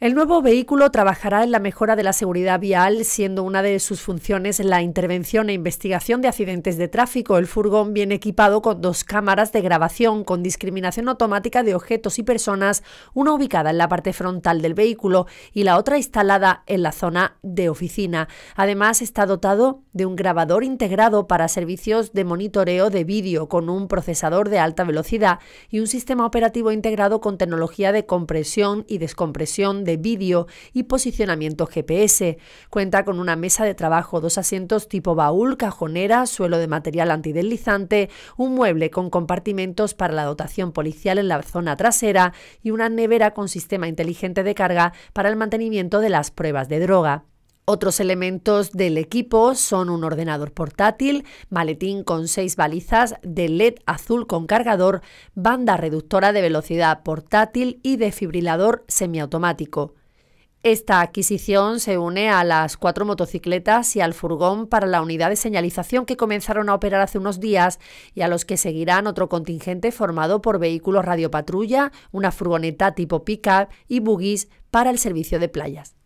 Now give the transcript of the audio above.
El nuevo vehículo trabajará en la mejora de la seguridad vial, siendo una de sus funciones la intervención e investigación de accidentes de tráfico. El furgón viene equipado con dos cámaras de grabación con discriminación automática de objetos y personas, una ubicada en la parte frontal del vehículo y la otra instalada en la zona de oficina. Además, está dotado de un grabador integrado para servicios de monitoreo de vídeo con un procesador de alta velocidad y un sistema operativo integrado con tecnología de compresión y descompresión de vídeo y posicionamiento GPS. Cuenta con una mesa de trabajo, dos asientos tipo baúl, cajonera, suelo de material antideslizante, un mueble con compartimentos para la dotación policial en la zona trasera y una nevera con sistema inteligente de carga para el mantenimiento de las pruebas de droga. Otros elementos del equipo son un ordenador portátil, maletín con seis balizas de LED azul con cargador, banda reductora de velocidad portátil y defibrilador semiautomático. Esta adquisición se une a las cuatro motocicletas y al furgón para la unidad de señalización que comenzaron a operar hace unos días y a los que seguirán otro contingente formado por vehículos radiopatrulla, una furgoneta tipo pickup y buggies para el servicio de playas.